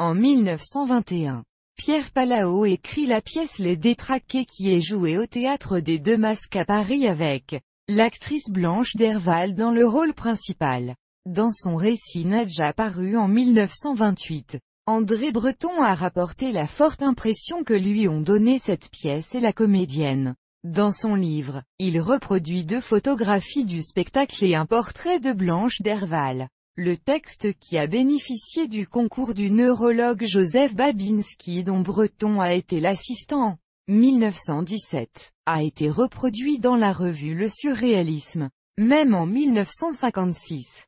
En 1921, Pierre Palao écrit la pièce Les Détraqués qui est jouée au Théâtre des Deux Masques à Paris avec l'actrice Blanche Derval dans le rôle principal. Dans son récit Nadja paru en 1928, André Breton a rapporté la forte impression que lui ont donné cette pièce et la comédienne. Dans son livre, il reproduit deux photographies du spectacle et un portrait de Blanche Derval. Le texte qui a bénéficié du concours du neurologue Joseph Babinski dont Breton a été l'assistant, 1917, a été reproduit dans la revue Le Surréalisme, même en 1956.